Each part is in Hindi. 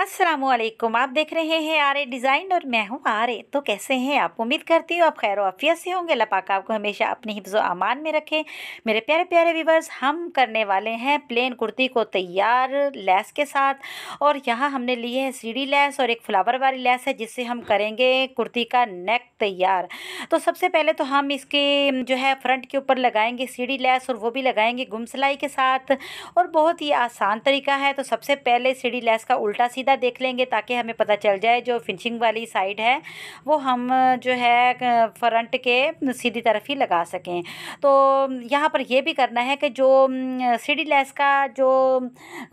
असलम आप देख रहे हैं आर ए डिज़ाइन और मैं हूँ आर ए तो कैसे हैं आप उम्मीद करती हूँ आप खैर वाफिया से होंगे लपाक आपको हमेशा अपने हिफ्ज़ अमान में रखें मेरे प्यारे प्यारे व्यूवर्स हम करने वाले हैं प्लेन कुर्ती को तैयार लैस के साथ और यहाँ हमने लिए है सीढ़ी लैस और एक फ्लावर वाली लैस है जिससे हम करेंगे कुर्ती का नेक तैयार तो सबसे पहले तो हम इसके जो है फ्रंट के ऊपर लगाएंगे सीढ़ी लैस और वो भी लगाएंगे गुम सिलाई के साथ और बहुत ही आसान तरीका है तो सबसे पहले सीढ़ी लैस का उल्टा सीधा सीधा देख लेंगे ताकि हमें पता चल जाए जो फिनिशिंग वाली साइड है वो हम जो है फ्रंट के सीधी तरफ ही लगा सकें तो यहाँ पर यह भी करना है कि जो सीढ़ी लेस का जो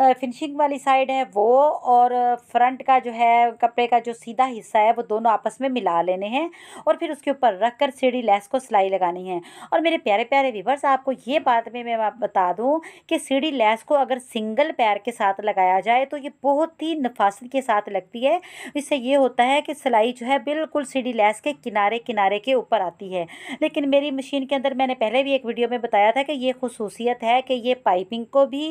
फिनिशिंग वाली साइड है वो और फ्रंट का जो है कपड़े का जो सीधा हिस्सा है वो दोनों आपस में मिला लेने हैं और फिर उसके ऊपर रख कर सीढ़ी लेस को सिलाई लगानी है और मेरे प्यारे प्यारे व्यूवर्स आपको ये बात में मैं बता दूँ कि सीढ़ी लेस को अगर सिंगल पैर के साथ लगाया जाए तो ये बहुत ही नफा फासिल के साथ लगती है इससे ये होता है कि सिलाई जो है बिल्कुल सीढ़ी लैस के किनारे किनारे के ऊपर आती है लेकिन मेरी मशीन के अंदर मैंने पहले भी एक वीडियो में बताया था कि ये खसूसियत है कि ये पाइपिंग को भी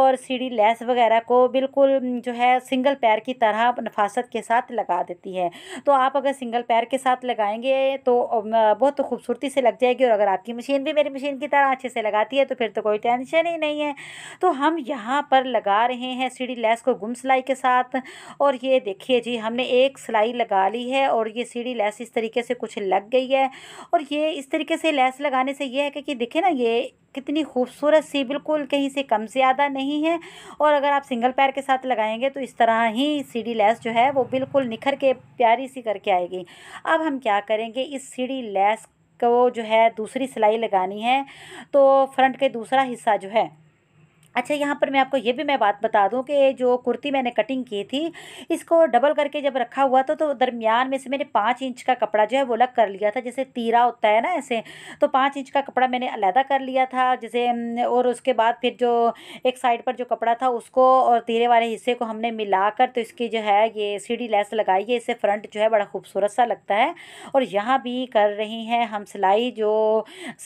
और सीढ़ी लैस वगैरह को बिल्कुल जो है सिंगल पैर की तरह नफासत के साथ लगा देती है तो आप अगर सिंगल पैर के साथ लगाएंगे तो बहुत खूबसूरती से लग जाएगी और अगर आपकी मशीन भी मेरी मशीन की तरह अच्छे से लगाती है तो फिर तो कोई टेंशन ही नहीं है तो हम यहाँ पर लगा रहे हैं सीढ़ी लैस को गुम सिलाई के साथ साथ और ये देखिए जी हमने एक सिलाई लगा ली है और ये सीढ़ी लेस इस तरीके से कुछ लग गई है और ये इस तरीके से लैस लगाने से ये है कि, कि देखे ना ये कितनी खूबसूरत सी बिल्कुल कहीं से कम ज़्यादा नहीं है और अगर आप सिंगल पैर के साथ लगाएंगे तो इस तरह ही सीढ़ी लैस जो है वो बिल्कुल निखर के प्यारी सी करके आएगी अब हम क्या करेंगे इस सीढ़ी लैस को जो है दूसरी सिलाई लगानी है तो फ्रंट के दूसरा हिस्सा जो है अच्छा यहाँ पर मैं आपको ये भी मैं बात बता दूँ कि जो कुर्ती मैंने कटिंग की थी इसको डबल करके जब रखा हुआ था तो दरमियान में से मैंने पाँच इंच का कपड़ा जो है वो अलग कर लिया था जैसे तीरा होता है ना ऐसे तो पाँच इंच का कपड़ा मैंने अलहदा कर लिया था जैसे और उसके बाद फिर जो एक साइड पर जो कपड़ा था उसको और तीरे वाले हिस्से को हमने मिला कर तो इसकी जो है ये सीढ़ी लेस लगाई है इससे फ्रंट जो है बड़ा खूबसूरत सा लगता है और यहाँ भी कर रही हैं हम सिलाई जो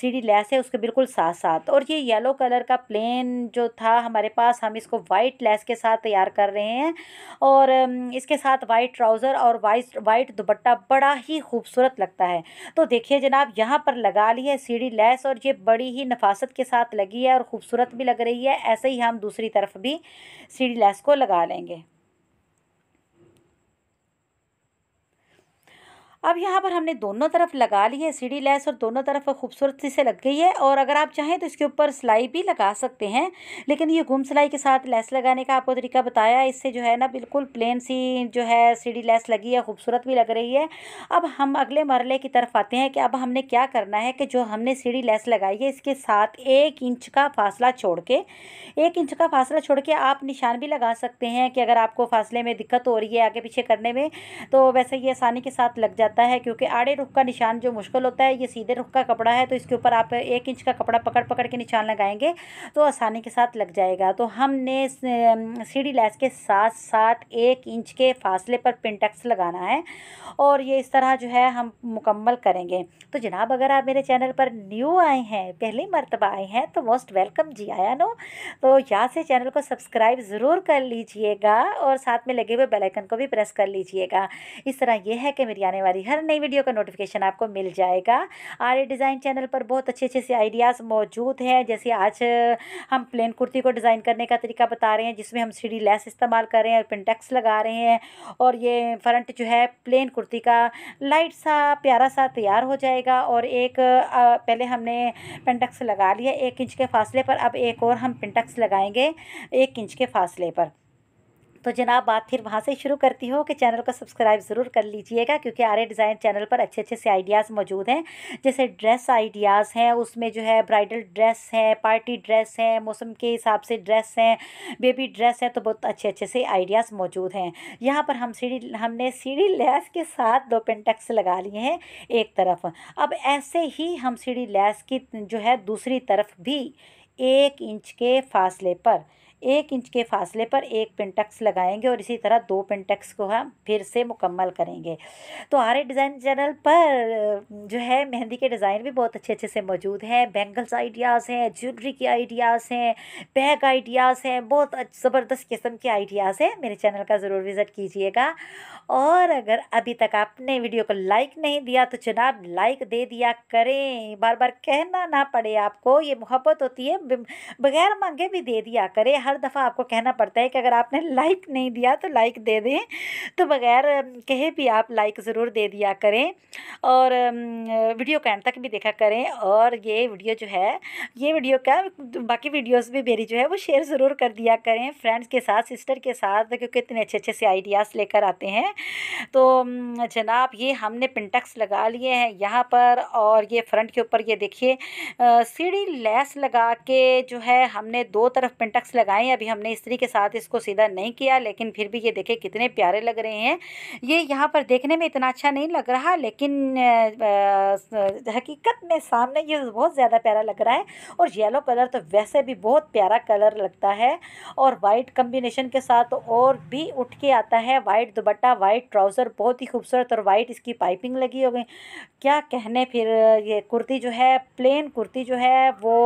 सीढ़ी लेस है उसके बिल्कुल साथ साथ और ये येलो कलर का प्लेन जो था हमारे पास हम इसको वाइट लेस के साथ तैयार कर रहे हैं और इसके साथ वाइट ट्राउज़र और वाइट वाइट दुपट्टा बड़ा ही खूबसूरत लगता है तो देखिए जनाब यहाँ पर लगा ली है सीढ़ी लेस और ये बड़ी ही नफासत के साथ लगी है और ख़ूबसूरत भी लग रही है ऐसे ही हम दूसरी तरफ भी सीढ़ी लेस को लगा लेंगे अब यहाँ पर हमने दोनों तरफ लगा ली है सीढ़ी लैस और दोनों तरफ खूबसूरती से लग गई है और अगर आप चाहें तो इसके ऊपर सिलाई भी लगा सकते हैं लेकिन ये घुम सिलाई के साथ लैस लगाने का आपको तरीका बताया इससे जो है ना बिल्कुल प्लेन सी जो है सीढ़ी लैस लगी है खूबसूरत भी लग रही है अब हम अगले मरले की तरफ आते हैं कि अब हमने क्या करना है कि जो हमने सीढ़ी लैस लगाई है इसके साथ एक इंच का फासला छोड़ के एक इंच का फासला छोड़ के आप निशान भी लगा सकते हैं कि अगर आपको फासले में दिक्कत हो रही है आगे पीछे करने में तो वैसे ये आसानी के साथ लग जाता जाता है क्योंकि आड़े रुख का निशान जो मुश्किल होता है ये सीधे रुख का कपड़ा है तो इसके ऊपर आप एक इंच का कपड़ा पकड़ पकड़ के निशान लगाएंगे तो आसानी के साथ लग जाएगा तो हमने सीढ़ी लैस के साथ साथ एक इंच के फासले पर पिनटक्स लगाना है और ये इस तरह जो है हम मुकम्मल करेंगे तो जनाब अगर आप मेरे चैनल पर न्यू आए हैं पहली मरतबा आए हैं तो मोस्ट वेलकम जी आया नो तो यहाँ से चैनल को सब्सक्राइब ज़रूर कर लीजिएगा और साथ में लगे हुए बेलाइकन को भी प्रेस कर लीजिएगा इस तरह यह है कि मेरी आने वाली हमारी हर नई वीडियो का नोटिफिकेशन आपको मिल जाएगा आर्य डिज़ाइन चैनल पर बहुत अच्छे अच्छे से आइडियाज़ मौजूद हैं जैसे आज हम प्लेन कुर्ती को डिज़ाइन करने का तरीका बता रहे हैं जिसमें हम सीढ़ी लेस इस्तेमाल कर रहे हैं और पिनटेक्स लगा रहे हैं और ये फ्रंट जो है प्लेन कुर्ती का लाइट सा प्यारा सा तैयार हो जाएगा और एक पहले हमने पिनटेक्स लगा लिया एक इंच के फासले पर अब एक और हम पिनटेक्स लगाएंगे एक इंच के फासले पर तो जनाब बात फिर वहाँ से शुरू करती हो कि चैनल को सब्सक्राइब ज़रूर कर लीजिएगा क्योंकि आर्य डिज़ाइन चैनल पर अच्छे अच्छे से आइडियाज़ मौजूद हैं जैसे ड्रेस आइडियाज़ हैं उसमें जो है ब्राइडल ड्रेस है पार्टी ड्रेस हैं मौसम के हिसाब से ड्रेस हैं बेबी ड्रेस हैं तो बहुत अच्छे अच्छे से आइडियाज़ मौजूद हैं यहाँ पर हम सीढ़ी हमने सीढ़ी लैस के साथ दो पेंटक्स लगा लिए हैं एक तरफ अब ऐसे ही हम सीढ़ी लैस की जो है दूसरी तरफ भी एक इंच के फासले पर एक इंच के फासले पर एक पेंटक्स लगाएंगे और इसी तरह दो पिंटक्स को हम फिर से मुकम्मल करेंगे तो आर डिज़ाइन चैनल पर जो है मेहंदी के डिज़ाइन भी बहुत अच्छे अच्छे से मौजूद हैं बैंगल्स आइडियाज़ हैं ज्वेलरी के आइडियाज़ हैं बैग आइडियाज़ हैं बहुत ज़बरदस्त किस्म के आइडियाज़ हैं मेरे चैनल का ज़रूर विज़िट कीजिएगा और अगर अभी तक आपने वीडियो को लाइक नहीं दिया तो जनाब लाइक दे दिया करें बार बार कहना ना पड़े आपको ये मोहब्बत होती है बगैर मांगे भी दे दिया करें हर दफ़ा आपको कहना पड़ता है कि अगर आपने लाइक नहीं दिया तो लाइक दे दें तो बगैर कहे भी आप लाइक ज़रूर दे दिया करें और वीडियो के एंड तक भी देखा करें और ये वीडियो जो है ये वीडियो का बाकी वीडियोस भी मेरी जो है वो शेयर ज़रूर कर दिया करें फ्रेंड्स के साथ सिस्टर के साथ क्योंकि इतने अच्छे अच्छे से आइडियाज़ लेकर आते हैं तो जनाब ये हमने पिंटक्स लगा लिए हैं यहाँ पर और ये फ्रंट के ऊपर ये देखिए सीढ़ी लेस लगा के जो है हमने दो तरफ पिंटक्स लगाए बनाए अभी हमने स्त्री के साथ इसको सीधा नहीं किया लेकिन फिर भी ये देखे कितने प्यारे लग रहे हैं ये यहाँ पर देखने में इतना अच्छा नहीं लग रहा लेकिन हकीकत में सामने ये बहुत ज़्यादा प्यारा लग रहा है और येलो कलर तो वैसे भी बहुत प्यारा कलर लगता है और वाइट कम्बिनेशन के साथ और भी उठ के आता है वाइट दुबट्टा वाइट ट्राउज़र बहुत ही खूबसूरत और वाइट इसकी पाइपिंग लगी हो गई क्या कहने फिर ये कुर्ती जो है प्लेन कुर्ती जो है वो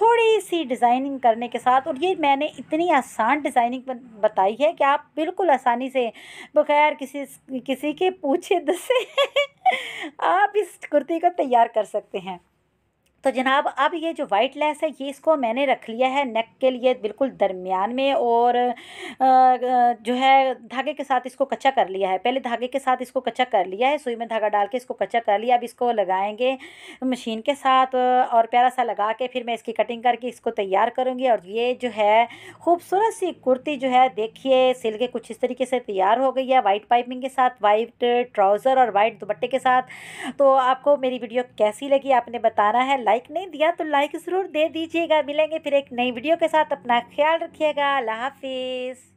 थोड़ी सी डिज़ाइनिंग करने के साथ और ये मैंने ने इतनी आसान डिज़ाइनिंग बताई है कि आप बिल्कुल आसानी से बगैर किसी किसी के पूछे दसे आप इस कुर्ती को तैयार कर सकते हैं तो जनाब अब ये जो वाइट लेस है ये इसको मैंने रख लिया है नेक के लिए बिल्कुल दरमियान में और जो है धागे के साथ इसको कच्चा कर लिया है पहले धागे के साथ इसको कच्चा कर लिया है सुई में धागा डाल के इसको कच्चा कर लिया अब इसको लगाएंगे मशीन के साथ और प्यारा सा लगा के फिर मैं इसकी कटिंग करके इसको तैयार करूँगी और ये जो है खूबसूरत सी कुर्ती जो है देखिए सिल के कुछ इस तरीके से तैयार हो गई है वाइट पाइपिंग के साथ वाइट ट्राउज़र और वाइट दुपट्टे के साथ तो आपको मेरी वीडियो कैसी लगी आपने बताना है लाइक लाइक नहीं दिया तो लाइक ज़रूर दे दीजिएगा मिलेंगे फिर एक नई वीडियो के साथ अपना ख्याल रखिएगा अल्लाह हाफिज़